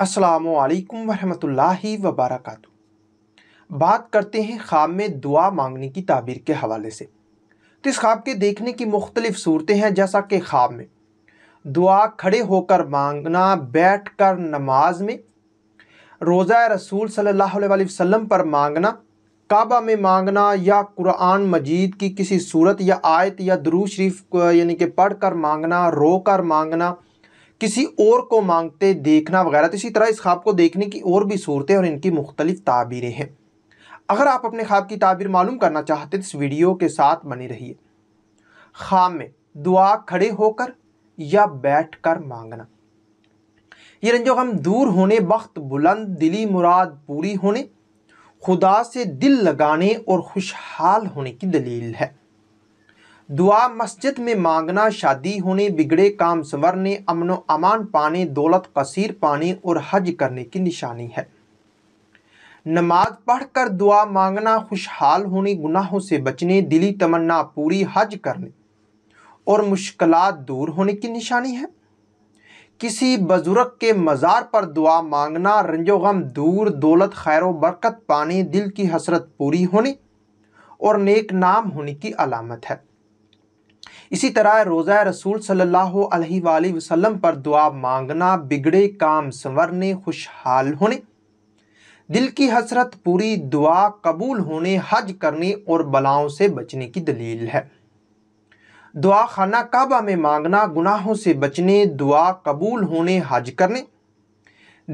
असलकम वरहमतुल्लाहि वबरक बात करते हैं ख्वाब में दुआ मांगने की ताबीर के हवाले से तो इस ख्वाब के देखने की मुख्तलिफ सूरतें हैं जैसा कि ख्वाब में दुआ खड़े होकर मांगना बैठ कर नमाज में रोज़ा रसूल सल्लल्लाहु अलैहि वसल्लम पर मांगना काबा में मांगना या कुरान मजीद की किसी सूरत या आयत या द्रू शरीफ यानी कि पढ़ कर मांगना रो कर मांगना किसी और को मांगते देखना वगैरह तो इसी तरह इस ख्वाब को देखने की और भी सूरतें और इनकी मुख्तलिफ ताबीरें हैं अगर आप अपने ख्वाब की ताबीर मालूम करना चाहते तो इस वीडियो के साथ बने रहिए ख्वाब में दुआ खड़े होकर या बैठ कर मांगना ये रंजो गम दूर होने वक्त बुलंद दिली मुराद पूरी होने खुदा से दिल लगाने और खुशहाल होने की दलील है दुआ मस्जिद में मांगना शादी होने बिगड़े काम संवरने अमन अमान पाने दौलत कसीर पाने और हज करने की निशानी है नमाज पढ़कर दुआ मांगना खुशहाल होने गुनाहों से बचने दिली तमन्ना पूरी हज करने और मुश्किल दूर होने की निशानी है किसी बुजुर्ग के मज़ार पर दुआ मांगना रंजो गम दूर दौलत खैर बरकत पाने दिल की हसरत पूरी होने और नेक नाम होने की अलामत है इसी तरह रोज़ा रसूल सल्लल्लाहु अलैहि वसल्लम पर दुआ मांगना बिगड़े काम संवरने खुशहाल होने दिल की हसरत पूरी दुआ कबूल होने हज करने और बलाओं से बचने की दलील है दुआ खाना काबा में मांगना गुनाहों से बचने दुआ कबूल होने हज करने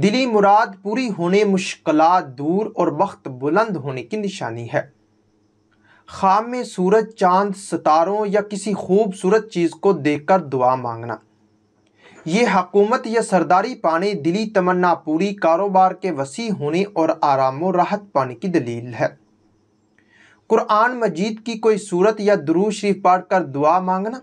दिली मुराद पूरी होने मुश्किल दूर और वक्त बुलंद होने की निशानी है ख्वाब में सूरज चांद सितारों या किसी खूबसूरत चीज़ को देखकर दुआ मांगना ये हकूमत या सरदारी पाने दिली तमन्ना पूरी कारोबार के वसी होने और आराम व राहत पाने की दलील है कुरान मजीद की कोई सूरत या दरू शरीफ पाठ कर दुआ मांगना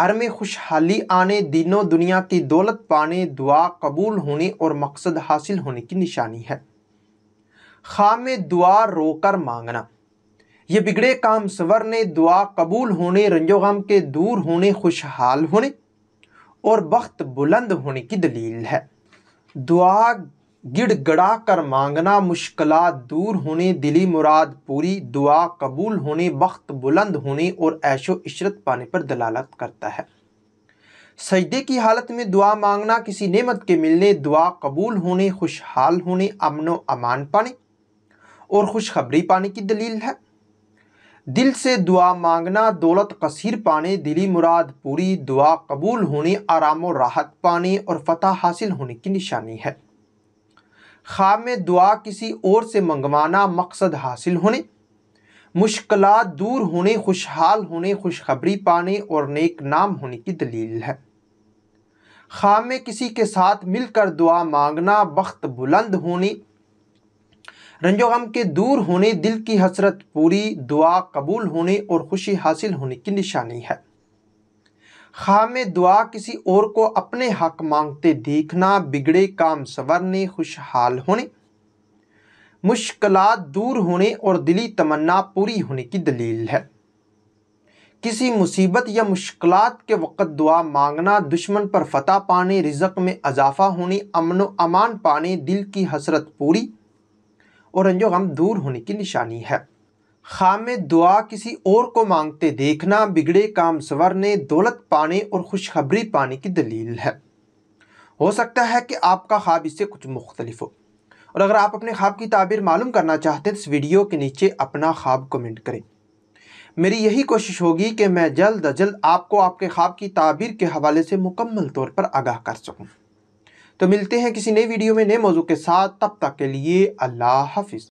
घर में खुशहाली आने दिनों दुनिया की दौलत पाने दुआ कबूल होने और मकसद हासिल होने की निशानी है खाम दुआ रोकर मांगना ये बिगड़े काम ने दुआ कबूल होने रंजो गम के दूर होने खुशहाल होने और बख्त बुलंद होने की दलील है दुआ गिड़गड़ा कर मांगना मुश्किल दूर होने दिली मुराद पूरी दुआ कबूल होने बख्त बुलंद होने और ऐशो इशरत पाने पर दलालत करता है सजदे की हालत में दुआ मांगना किसी नेमत के मिलने दुआ कबूल होने खुशहाल होने अमन अमान पाने और खुशखबरी पाने की दलील है दिल से दुआ मांगना दौलत कसीर पाने दिली मुराद पूरी दुआ कबूल होने आराम और राहत पाने और फतह हासिल होने की निशानी है खाम में दुआ किसी और से मंगवाना मकसद हासिल होने मुश्किल दूर होने खुशहाल होने खुशखबरी पाने और नेक नाम होने की दलील है खाम में किसी के साथ मिलकर दुआ मांगना बख्त बुलंद होने रंजो गम के दूर होने दिल की हसरत पूरी दुआ कबूल होने और खुशी हासिल होने की निशानी है खाम दुआ किसी और को अपने हक मांगते देखना बिगड़े काम संवरने खुशहाल होने मुश्किलात दूर होने और दिली तमन्ना पूरी होने की दलील है किसी मुसीबत या मुश्किल के वक़्त दुआ मांगना दुश्मन पर फतह पाने रिजक में अजाफा होने अमन अमान पाने दिल की हसरत पूरी और रंजो गम दूर होने की निशानी है खाम दुआ किसी और को मांगते देखना बिगड़े काम संवरने दौलत पाने और खुशखबरी पाने की दलील है हो सकता है कि आपका ख्वाब इससे कुछ मुख्तलिफ हो और अगर आप अपने ख्वाब की ताबीर मालूम करना चाहते हैं तो इस वीडियो के नीचे अपना ख्वाब कमेंट करें मेरी यही कोशिश होगी कि मैं जल्द अज जल्द आपको आपके ख्वाब की ताबीर के हवाले से मुकम्मल तौर पर आगाह कर सकूँ तो मिलते हैं किसी नई वीडियो में नए मौजू के साथ तब तक के लिए अल्लाह हाफिज़